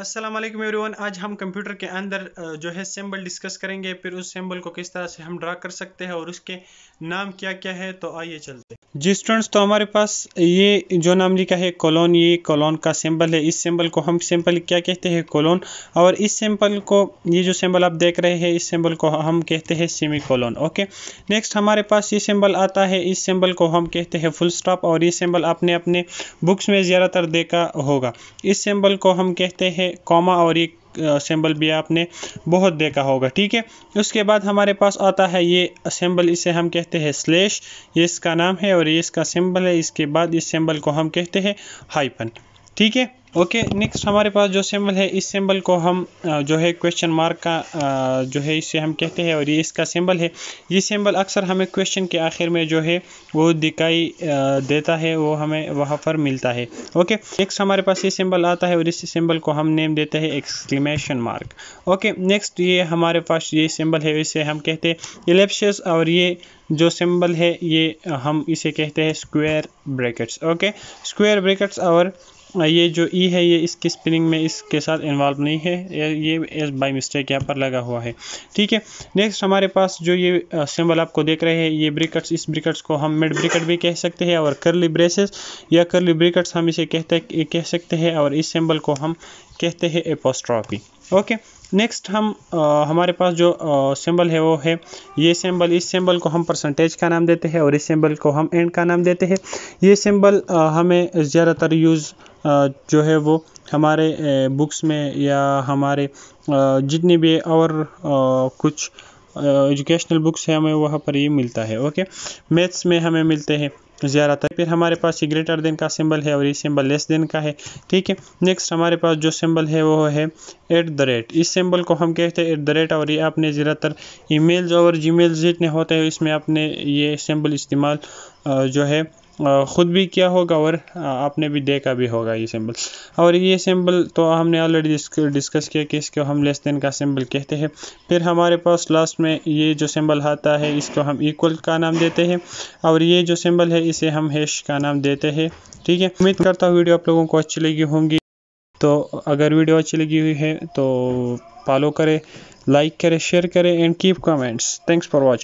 Aslam everyone आज हम computer के अंदर जो है सिंबल डिस्कस करेंगे फिर उस सिंबल को किस तरह से हम ड्रा कर सकते हैं और उसके नाम क्या क्या है तो आइए चलते हैं जी स्टूडेंट्स तो हमारे पास ये जो नाम लिखा है कॉलोन ये कॉलोन का सिंबल है इस सिंबल को हम सिंपल क्या कहते हैं कॉलोन और इस सिंबल को ये जो सिंबल आप देख रहे हैं इस सिंबल को हम कहते हैं सेमी कॉलोन ओके नेक्स्ट हमारे पास ये सिंबल आता है इस सिंबल को हम कहते हैं फुल स्टॉप और ये सिंबल आपने अपने बुक्स में ज़्यादातर देखा होगा इस सिंबल को हम कहते हैं में कॉमा और एक सिंबल भी आपने बहुत देखा होगा ठीक है उसके बाद हमारे पास आता है ये सिंबल इसे हम कहते हैं स्लेश ये इसका नाम है और ये इसका सिंबल है इसके बाद इस सिंबल को हम कहते हैं हाइपन ठीक है ओके नेक्स्ट हमारे पास जो सिंबल है इस सिंबल को हम जो है क्वेश्चन मार्क का जो है इसे हम कहते हैं और ये इसका सिंबल है ये सिंबल अक्सर हमें क्वेश्चन के आखिर में जो है वो दिखाई देता है वो हमें वहाँ पर मिलता है ओके नेक्स्ट हमारे पास ये सिंबल आता है और इस सिंबल को हम नेम देते हैं एक्सक्लेमेशन मार्क ओके नेक्स्ट ये हमारे पास ये सिंबल है इसे हम कहते हैं इलेप्सिस और ये जो सिंबल है ये हम इसे कहते हैं square brackets okay square brackets और ये जो ई e है ये इसकी स्पिनिंग में इसके साथ इन्वॉल्व नहीं है ये एस बाय मिस्टेक यहाँ पर लगा हुआ है ठीक है नेक्स्ट हमारे पास जो ये सिंबल आपको देख रहे हैं ये ब्रिकट्स इस ब्रिकट्स को हम मिड ब्रिकट भी कह सकते हैं और करली ब्रेसेस या करली ब्रिकट्स हम इसे कहते कह सकते हैं और इस सिंबल को हम कहते हैं एपोस्ट्रॉफी ओके नेक्स्ट हम आ, हमारे पास जो सिंबल है वो है ये सिंबल इस सिंबल को हम परसेंटेज का नाम देते हैं और इस सिंबल को हम एंड का नाम देते हैं ये सिंबल हमें ज़्यादातर यूज़ जो है वो हमारे बुक्स में या हमारे जितनी भी और कुछ एजुकेशनल बुक्स हैं हमें वहाँ पर ये मिलता है ओके मैथ्स में हमें मिलते हैं ज़्यादातर फिर हमारे पास ये ग्रेटर देन का सिंबल है और ये सिंबल लेस देन का है ठीक है नेक्स्ट हमारे पास जो सिंबल है वो है एट द रेट इस सिंबल को हम कहते हैं एट द रेट और ये आपने ज़्यादातर ईमेल्स और जीमेल्स जितने होते हैं इसमें आपने ये सिंबल इस्तेमाल जो है ख़ुद भी किया होगा और आपने भी देखा भी होगा ये सिंबल और ये सिंबल तो हमने ऑलरेडी डिस्कस किया कि इसको हम लेस देन का सिंबल कहते हैं फिर हमारे पास लास्ट में ये जो सिंबल आता है इसको हम इक्वल का नाम देते हैं और ये जो सिंबल है इसे हम हैश का नाम देते हैं ठीक है उम्मीद करता हूँ वीडियो आप लोगों को अच्छी लगी होंगी तो अगर वीडियो अच्छी लगी हुई है तो फॉलो करें लाइक करें शेयर करें and keep comments thanks for watching